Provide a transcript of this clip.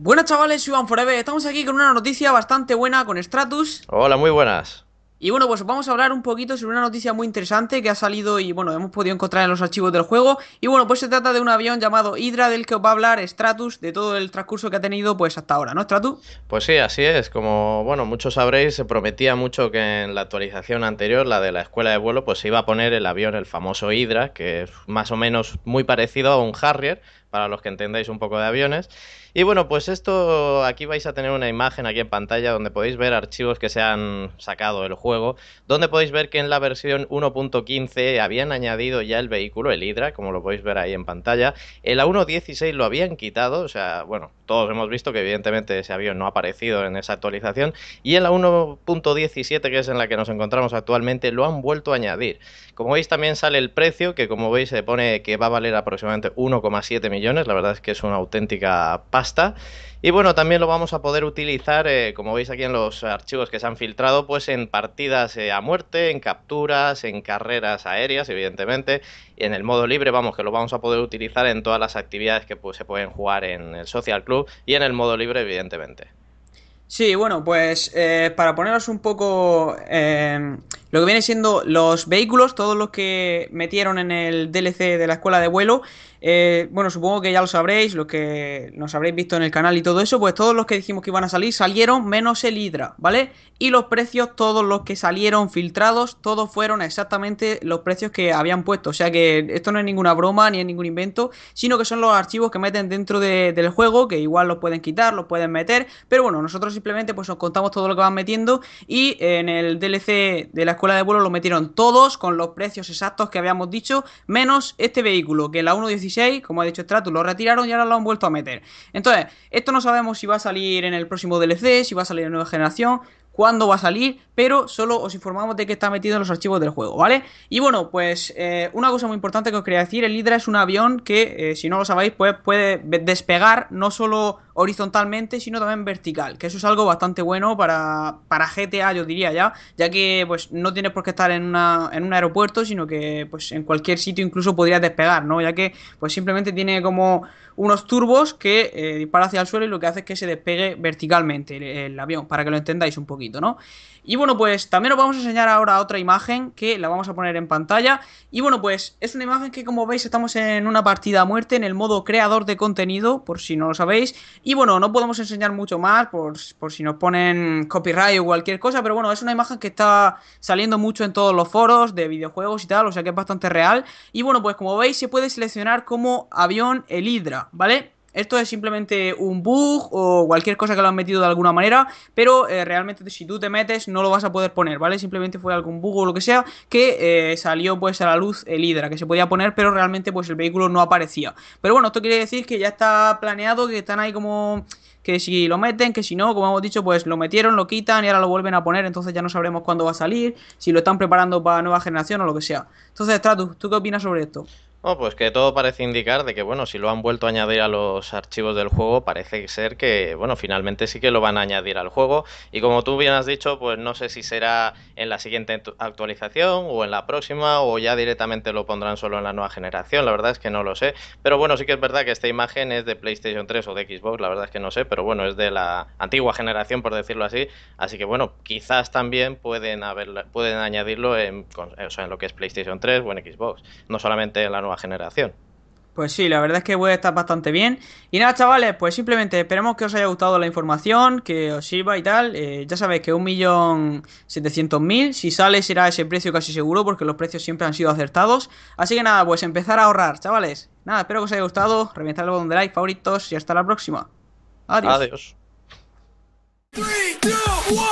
Buenas chavales, soy Iván Forever. Estamos aquí con una noticia bastante buena con Stratus. Hola, muy buenas. Y bueno, pues vamos a hablar un poquito sobre una noticia muy interesante que ha salido y bueno, hemos podido encontrar en los archivos del juego. Y bueno, pues se trata de un avión llamado Hydra del que os va a hablar Stratus de todo el transcurso que ha tenido pues hasta ahora, ¿no, Stratus? Pues sí, así es. Como bueno, muchos sabréis, se prometía mucho que en la actualización anterior, la de la escuela de vuelo, pues se iba a poner el avión, el famoso Hydra, que es más o menos muy parecido a un Harrier, para los que entendáis un poco de aviones. Y bueno, pues esto aquí vais a tener una imagen aquí en pantalla donde podéis ver archivos que se han sacado del juego, donde podéis ver que en la versión 1.15 habían añadido ya el vehículo, el Hydra, como lo podéis ver ahí en pantalla. En la 1.16 lo habían quitado, o sea, bueno, todos hemos visto que evidentemente ese avión no ha aparecido en esa actualización y en la 1.17 que es en la que nos encontramos actualmente lo han vuelto a añadir. Como veis también sale el precio que como veis se pone que va a valer aproximadamente 1,7 millones, la verdad es que es una auténtica pasta y bueno, también lo vamos a poder utilizar, eh, como veis aquí en los archivos que se han filtrado, pues en partidas eh, a muerte, en capturas, en carreras aéreas, evidentemente, y en el modo libre, vamos, que lo vamos a poder utilizar en todas las actividades que pues, se pueden jugar en el Social Club y en el modo libre, evidentemente. Sí, bueno, pues eh, para poneros un poco lo que viene siendo los vehículos, todos los que metieron en el DLC de la escuela de vuelo, eh, bueno, supongo que ya lo sabréis, los que nos habréis visto en el canal y todo eso, pues todos los que dijimos que iban a salir salieron menos el Hydra, ¿vale? Y los precios, todos los que salieron filtrados, todos fueron exactamente los precios que habían puesto. O sea que esto no es ninguna broma ni es ningún invento, sino que son los archivos que meten dentro del juego, que igual los pueden quitar, los pueden meter, pero bueno, nosotros simplemente pues os contamos todo lo que van metiendo y en el DLC de la escuela de vuelo lo metieron todos con los precios exactos que habíamos dicho, menos este vehículo, que la 1.16, como ha dicho Stratus, lo retiraron y ahora lo han vuelto a meter. Entonces, esto no sabemos si va a salir en el próximo DLC, si va a salir en nueva generación, cuándo va a salir, pero solo os informamos de que está metido en los archivos del juego, ¿vale? Y bueno, pues eh, una cosa muy importante que os quería decir, el Hydra es un avión que, eh, si no lo sabéis, pues puede despegar no solo horizontalmente, sino también vertical, que eso es algo bastante bueno para, para GTA, yo diría ya, ya que pues no tienes por qué estar en, una, en un aeropuerto, sino que pues en cualquier sitio incluso podrías despegar, ¿no? Ya que pues simplemente tiene como unos turbos que eh, dispara hacia el suelo y lo que hace es que se despegue verticalmente el, avión, para que lo entendáis un poquito, ¿no? Y bueno, pues también os vamos a enseñar ahora otra imagen que la vamos a poner en pantalla. Y bueno, pues es una imagen que como veis estamos en una partida a muerte en el modo creador de contenido, por si no lo sabéis. Y bueno, no podemos enseñar mucho más por, si nos ponen copyright o cualquier cosa, pero bueno, es una imagen que está saliendo mucho en todos los foros de videojuegos y tal, o sea que es bastante real. Y bueno, pues como veis se puede seleccionar como avión el Hydra, ¿vale? Esto es simplemente un bug o cualquier cosa que lo han metido de alguna manera, pero eh, realmente si tú te metes no lo vas a poder poner, ¿vale? Simplemente fue algún bug o lo que sea que eh, salió pues a la luz el Hydra, que se podía poner, pero realmente pues el vehículo no aparecía. Pero bueno, esto quiere decir que ya está planeado, que están ahí como que si lo meten, que si no, como hemos dicho, pues lo metieron, lo quitan y ahora lo vuelven a poner, entonces ya no sabremos cuándo va a salir, si lo están preparando para nueva generación o lo que sea. Entonces, Stratus, ¿tú qué opinas sobre esto? pues que todo parece indicar de que, bueno, si lo han vuelto a añadir a los archivos del juego, parece ser que, bueno, finalmente sí que lo van a añadir al juego. Y como tú bien has dicho, pues no sé si será en la siguiente actualización o en la próxima o ya directamente lo pondrán solo en la nueva generación. La verdad es que no lo sé. Pero bueno, sí que es verdad que esta imagen es de PlayStation 3 o de Xbox, la verdad es que no sé, pero bueno, es de la antigua generación, por decirlo así. Así que bueno, quizás también pueden, pueden añadirlo en, o en lo que es PlayStation 3 o en Xbox, no solamente en la nueva generación. Pues sí, la verdad es que voy a estar bastante bien. Y nada, chavales, pues simplemente esperemos que os haya gustado la información, que os sirva y tal. Eh, ya sabéis que 1.700.000, si sale será ese precio casi seguro, porque los precios siempre han sido acertados. Así que nada, pues empezar a ahorrar, chavales. Nada, espero que os haya gustado, reventar el botón de like, favoritos y hasta la próxima. Adiós. Adiós.